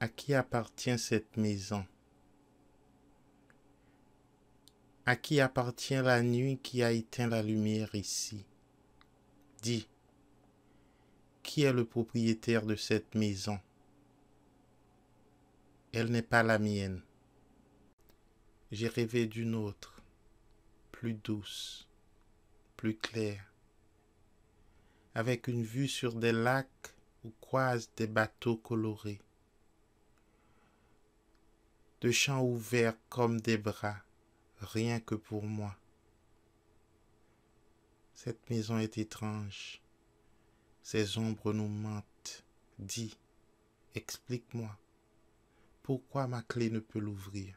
À qui appartient cette maison À qui appartient la nuit qui a éteint la lumière ici Dis, qui est le propriétaire de cette maison Elle n'est pas la mienne. J'ai rêvé d'une autre, plus douce, plus claire, avec une vue sur des lacs où croisent des bateaux colorés, de champs ouverts comme des bras, rien que pour moi. Cette maison est étrange, ces ombres nous mentent. Dis, explique-moi, pourquoi ma clé ne peut l'ouvrir?